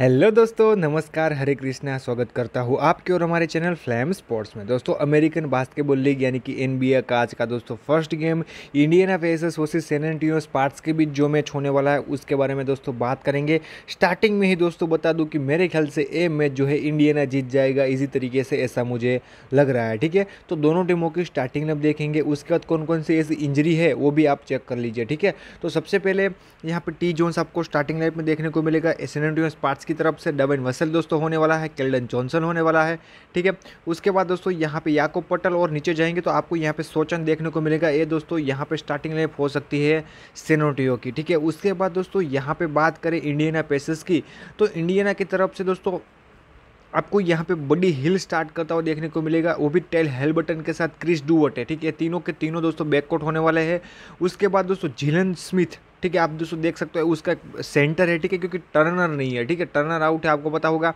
hello दोस्तों नमस्कार हरे कृष्णा स्वागत करता हूँ आपके और हमारे चैनल फ्लैम स्पोर्ट्स में दोस्तों अमेरिकन बास्केटबॉल लीग यानी कि एन का आज का दोस्तों first game Indians versus San Antonio Spurs के बीच जो मैच होने वाला है उसके बारे में दोस्तों बात करेंगे स्टार्टिंग में ही दोस्तों बता दूँ कि मेरे ख्याल से ये मैच जो है इंडियना जीत जाएगा इसी तरीके से ऐसा मुझे लग रहा है ठीक है तो दोनों टीमों की स्टार्टिंग अब देखेंगे उसके बाद कौन कौन सी ऐसी इंजरी है वो भी आप चेक कर लीजिए ठीक है तो सबसे पहले यहाँ पर टी जोन्स आपको स्टार्टिंग लाइफ में देखने को मिलेगा एन एंटियो स्पार्ट्स की तरफ से डबिन वसल दोस्तों होने वाला है केल्डन जॉनसन होने वाला है ठीक है उसके बाद दोस्तों यहाँ पे याको पटल और नीचे जाएंगे तो आपको यहाँ पे सोचन देखने को मिलेगा ये दोस्तों यहाँ पे स्टार्टिंग लेफ हो सकती है सेनोटियो की ठीक है उसके बाद दोस्तों यहाँ पर बात करें इंडियना पेसिस की तो इंडियना की तरफ से दोस्तों आपको यहाँ पे बड़ी हिल स्टार्ट करता हुआ देखने को मिलेगा वो भी टेल हेलबटन के साथ क्रिस डूवट है ठीक है तीनों के तीनों दोस्तों बैकआउट होने वाले हैं उसके बाद दोस्तों झिलन स्मिथ ठीक है आप दोस्तों देख सकते हो उसका सेंटर है ठीक है क्योंकि टर्नर नहीं है ठीक है टर्नर आउट है आपको पता होगा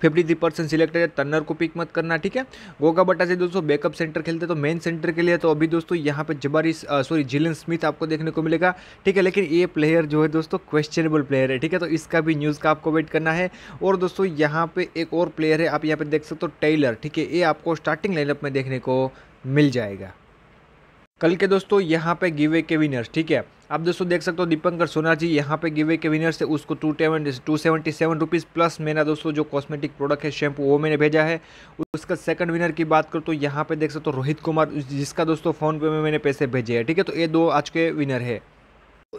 फिफ्टी थ्री परसेंट सिलेक्टेड है टर्नर को पिक मत करना ठीक है गोगा बटा से दोस्तों बैकअप सेंटर खेलते तो मेन सेंटर के लिए तो अभी दोस्तों यहाँ पे जबारी सॉरी जिलन स्मिथ आपको देखने को मिलेगा ठीक है लेकिन ये प्लेयर जो है दोस्तों क्वेश्चनेबल प्लेयर है ठीक है तो इसका भी न्यूज़ का आपको वेट करना है और दोस्तों यहाँ पे एक और प्लेयर है आप यहाँ पे देख सकते हो टेलर ठीक है ये आपको स्टार्टिंग लाइनअप में देखने को मिल जाएगा कल के दोस्तों यहाँ पे गिवे के विनर्स ठीक है आप दोस्तों देख सकते हो दीपंकर सोना जी यहाँ पे गिवे के विनर्स है उसको two seven two seventy seven rupees plus मेरा दोस्तों जो कॉस्मेटिक प्रोडक्ट है शैम्पू वो मैंने भेजा है उसका सेकंड विनर की बात करूँ तो यहाँ पे देख सकते हो रोहित कुमार जिसका दोस्तों फ़ोनपे में मैंने पैसे भेजे हैं ठीक है तो ये दो आज के विनर है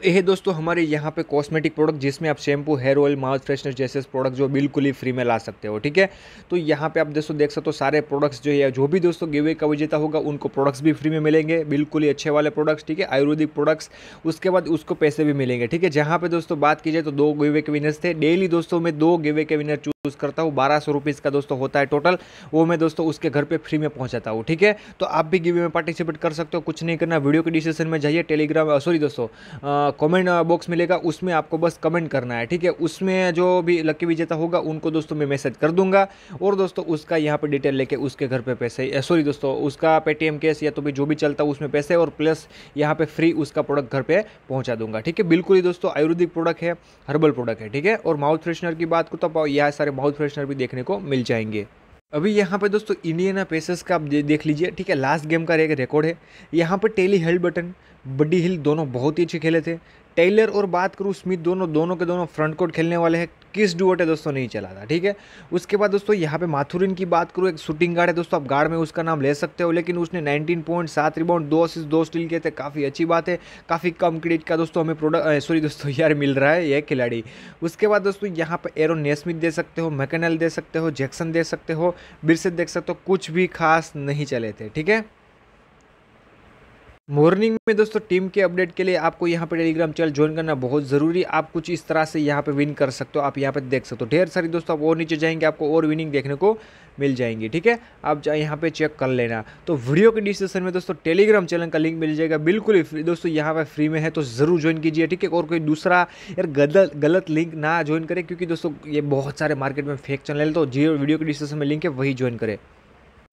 यह दोस्तों हमारे यहाँ पे कॉस्मेटिक प्रोडक्ट जिसमें आप shampoo hair oil mouth freshener जैसे प्रोडक्ट जो बिल्कुल ही फ्री में ला सकते हो ठीक है तो यहाँ पे आप दोस्तों देख सकते हो सारे प्रोडक्ट्स जो है जो भी दोस्तों गिवे का विजेता होगा उनको प्रोडक्ट्स भी फ्री में मिलेंगे बिल्कुल ही अच्छे वाले प्रोडक्ट्स ठीक है आयुर्वेदिक प्रोडक्ट्स उसके बाद उसको पैसे भी मिलेंगे ठीक है जहाँ पर दोस्तों बात की जाए तो दो गिवे के विनर्स थे डेली दोस्तों में दो गिवे के विनर यूज़ करता हूँ बारह सौ रुपीज़ का दोस्तों होता है टोटल वो मैं दोस्तों उसके घर पे फ्री में पहुँचाता हूँ ठीक है तो आप भी गिवे में पार्टिसिपेट कर सकते हो कुछ नहीं करना वीडियो के डिस्क्रिप्शन में जाइए टेलीग्राम सॉरी दोस्तों कमेंट बॉक्स मिलेगा उसमें आपको बस कमेंट करना है ठीक है उसमें जो भी लक्की विजेता होगा उनको दोस्तों मैं मैसेज कर दूंगा और दोस्तों उसका यहाँ पर डिटेल लेके उसके घर पर पैसे सॉरी दोस्तों उसका पेटीएम केस या तो भी जो भी चलता है उसमें पैसे और प्लस यहाँ पर फ्री उसका प्रोडक्ट घर पर पहुँचा दूंगा ठीक है बिल्कुल ही दोस्तों आयुर्वेदिक प्रोडक्ट है हर्बल प्रोडक्ट है ठीक है और माउथ फ्रेशनर की बात को तो यह सारे सारे बाउल फ्रेशनर भी देखने को मिल जाएंगे अभी यहाँ पे दोस्तों इंडियन पेसर्स का आप देख लीजिए ठीक है लास्ट गेम का एक रिकॉर्ड है यहाँ पे टेली हिल बटन बड्डी हिल दोनों बहुत ही अच्छे खेले थे टेलर और बात करूँ स्मिथ दोनों दोनों के दोनों फ्रंट कोर्ट खेलने वाले हैं किस डुअट है दोस्तों नहीं चला था ठीक है उसके बाद दोस्तों यहाँ पे माथुरिन की बात करूँ एक शूटिंग गार्ड है दोस्तों आप गार्ड में उसका नाम ले सकते हो लेकिन उसने 19 पॉइंट सात रिबाउंड दो असिस दो स्टील किए थे काफ़ी अच्छी बात है काफ़ी कम क्रेडिट का दोस्तों हमें प्रोडक्ट सॉरी दोस्तों यार मिल रहा है यह खिलाड़ी उसके बाद दोस्तों यहाँ पर एरो नेस्मिथ दे सकते हो मैकेनल दे सकते हो जैक्सन दे सकते हो बिरसे देख सकते हो कुछ भी खास नहीं चले थे ठीक है मॉर्निंग में दोस्तों टीम के अपडेट के लिए आपको यहाँ पे टेलीग्राम चैनल ज्वाइन करना बहुत ज़रूरी आप कुछ इस तरह से यहाँ पे विन कर सकते हो आप यहाँ पे देख सकते हो ढेर सारी दोस्तों आप और नीचे जाएंगे आपको और विनिंग देखने को मिल जाएंगी ठीक है आप यहाँ पे चेक कर लेना तो वीडियो के डिस्क्रिप्शन में दोस्तों टेलीग्राम चैनल का लिंक मिल जाएगा बिल्कुल ही फ्री दोस्तों यहाँ पर फ्री में है तो ज़रूर ज्वाइन कीजिए ठीक है और कोई दूसरा यार गलत गलत लिंक ना ज्वाइन करें क्योंकि दोस्तों ये बहुत सारे मार्केट में फेक चैनल है तो जियो वीडियो के डिस्क्रिप्शन में लिंक है वही ज्वाइन करें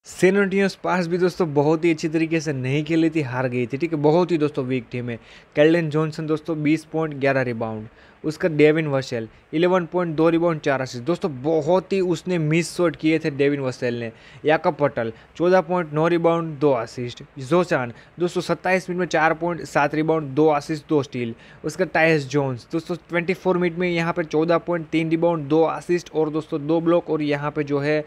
सेन एंटोनियोस पास भी दोस्तों बहुत ही अच्छी तरीके से नहीं खेली थी हार गई थी ठीक है बहुत ही दोस्तों वीक टीम है कैल्डन जॉनसन दोस्तों बीस पॉइंट ग्यारह रिबाउंड उसका डेविन वसेल इलेवन पॉइंट दो रिबाउंड चार असिस्ट दोस्तों बहुत ही उसने मिस शॉट किए थे डेविन वसेल ने याकब पटल चौदह पॉइंट नौ रिबाउंड दो असिस्ट जोशान दोस्तों सत्ताईस मिनट में चार पॉइंट सात रिबाउंड दो असिस्ट दो स्टील उसका टाइस जोन्स दोस्तों ट्वेंटी फोर मिनट में यहाँ पर चौदह पॉइंट तीन रिबाउंड दो असिस्ट और दोस्तों दो ब्लॉक और यहाँ पर जो है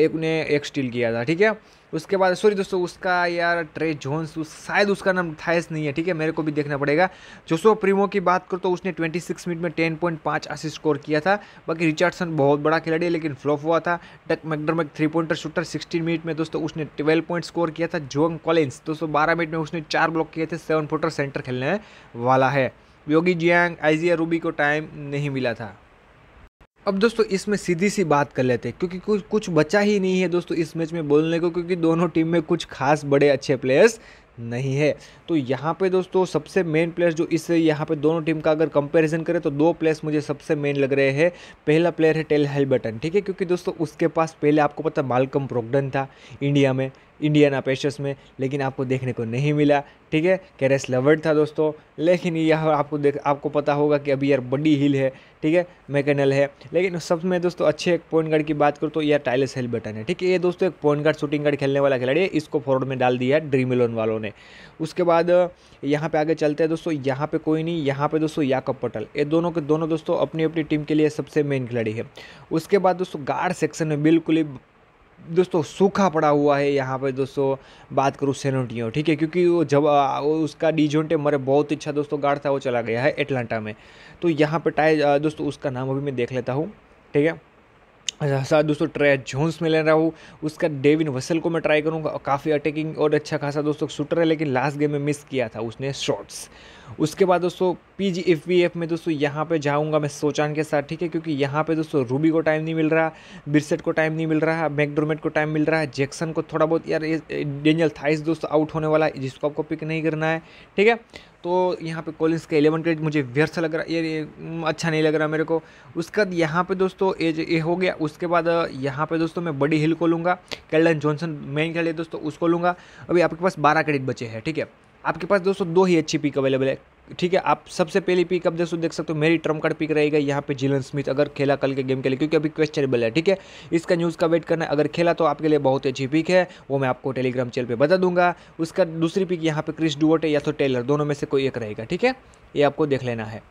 एक ने एक स्टील किया था ठीक ठीक है उसके बाद सॉरी दोस्तों उसका यार ट्रे जोन्स उस, शायद उसका नाम था नहीं है ठीक है मेरे को भी देखना पड़ेगा जोसो प्रीमो की बात करो तो उसने 26 मिनट में 10.5 असिस्ट स्कोर किया था बाकी रिचर्डसन बहुत बड़ा खिलाड़ी है लेकिन फ्लॉप हुआ था Doug McDermott three pointer shooter 16 minute में दोस्तों उसने 12 पॉइंट स्कोर किया था जोंग कॉलिन्स दोस्तों बारह मिनट में उसने चार ब्लॉक किए थे सेवन फोटर सेंटर खेलने वाला है योगी जियांग आइजिया रूबी को टाइम नहीं मिला था अब दोस्तों इसमें सीधी सी बात कर लेते हैं क्योंकि कुछ कुछ बचा ही नहीं है दोस्तों इस मैच में बोलने को क्योंकि दोनों टीम में कुछ खास बड़े अच्छे प्लेयर्स नहीं है तो यहाँ पे दोस्तों सबसे मेन प्लेयर जो इस यहाँ पे दोनों टीम का अगर कंपैरिजन करें तो दो प्लेयर्स मुझे सबसे मेन लग रहे हैं पहला प्लेयर है टेल बटन ठीक है क्योंकि दोस्तों उसके पास पहले आपको पता मालकम प्रोगडन था इंडिया में इंडियन अपेशस में लेकिन आपको देखने को नहीं मिला ठीक है कैरेस लवर्ड था दोस्तों लेकिन यह आपको देख आपको पता होगा कि अभी यार बड़ी हिल है ठीक है मैकेनल है लेकिन सब में दोस्तों अच्छे एक पॉइंट गार्ड की बात करूँ तो यार टाइलस हेल बटन है ठीक है ये दोस्तों एक पॉइंट गार्ड शूटिंग गार्ड खेलने वाला खिलाड़ी है इसको फॉरवर्ड में डाल दिया ड्रीम इलेवन वालों ने उसके बाद यहाँ पे आगे चलते हैं दोस्तों यहाँ पे कोई नहीं यहाँ पे दोस्तों याकब पटल ये दोनों के दोनों दोस्तों अपनी अपनी टीम के लिए सबसे मेन खिलाड़ी है उसके बाद दोस्तों गार्ड सेक्शन में बिल्कुल ही दोस्तों सूखा पड़ा हुआ है यहाँ पे दोस्तों बात करूँ सेनोटियो ठीक है क्योंकि वो जब उसका डी जोटे मरे बहुत अच्छा दोस्तों गार्ड था वो चला गया है एटलांटा में तो यहाँ पे टाई दोस्तों उसका नाम अभी मैं देख लेता हूँ ठीक है अच्छा, साथ दोस्तों ट्रे जोन्स में ले रहा हूँ उसका डेविन वसल को मैं ट्राई करूँगा काफ़ी अटैकिंग और अच्छा खासा दोस्तों शूटर है लेकिन लास्ट गेम में मिस किया था उसने शॉट्स उसके बाद दोस्तों P G F V F में दोस्तों यहाँ पे जाऊँगा मैं सोचान के साथ ठीक है क्योंकि यहाँ पे दोस्तों रूबी को टाइम नहीं मिल रहा बिरसेट को टाइम नहीं मिल रहा मैकडोमेट को टाइम मिल रहा है जैक्सन को थोड़ा बहुत यार डेनियल थाइस दोस्तों आउट होने वाला है जिसको आपको पिक नहीं करना है ठीक है तो यहाँ पे कोलिंस का एलेवन क्रेडिट मुझे व्यर्थ लग रहा है ये अच्छा नहीं लग रहा मेरे को उसके बाद यहाँ पे दोस्तों एज ए हो गया उसके बाद यहाँ पे दोस्तों मैं बड़ी हिल को लूँगा कैल्डन जॉनसन मेन खेल दोस्तों उसको लूँगा अभी आपके पास बारह क्रेडिट बचे हैं ठीक है आपके पास दोस्तों दो ही अच्छी पिक अवेलेबल है ठीक है आप सबसे पहली पिक अब दोस्तों देख सकते हो मेरी ट्रम्प कार्ड पिक रहेगा यहाँ पे जिलन स्मिथ अगर खेला कल के गेम के लिए क्योंकि अभी क्वेश्चनेबल है ठीक है इसका न्यूज़ का वेट करना है अगर खेला तो आपके लिए बहुत अच्छी पिक है वो मैं आपको टेलीग्राम चैनल पे बता दूंगा उसका दूसरी पिक यहाँ पे क्रिस डुवटे या तो टेलर दोनों में से कोई एक रहेगा ठीक है ये आपको देख लेना है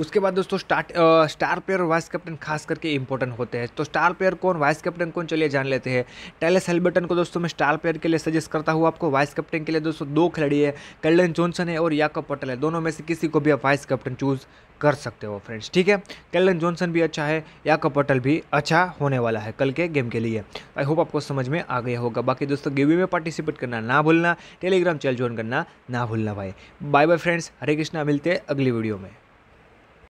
उसके बाद दोस्तों स्टार्ट स्टार प्लेयर और वाइस कैप्टन खास करके इंपॉर्टेंट होते हैं तो स्टार प्लेयर कौन वाइस कैप्टन कौन चलिए जान लेते हैं टेलिस हेलबर्टन को दोस्तों मैं स्टार प्लेयर के लिए सजेस्ट करता हूँ आपको वाइस कैप्टन के लिए दोस्तों दो खिलाड़ी है कर्लन जॉनसन है और याकब पटेल है दोनों में से किसी को भी आप वाइस कैप्टन चूज़ कर सकते हो फ्रेंड्स ठीक है कैलन जॉनसन भी अच्छा है याकब पटेल भी अच्छा होने वाला है कल के गेम के लिए आई होप आपको समझ में आ गया होगा बाकी दोस्तों गेवी में पार्टिसिपेट करना ना भूलना टेलीग्राम चैनल ज्वाइन करना ना भूलना भाई bye bye friends Hare Krishna मिलते हैं अगली वीडियो में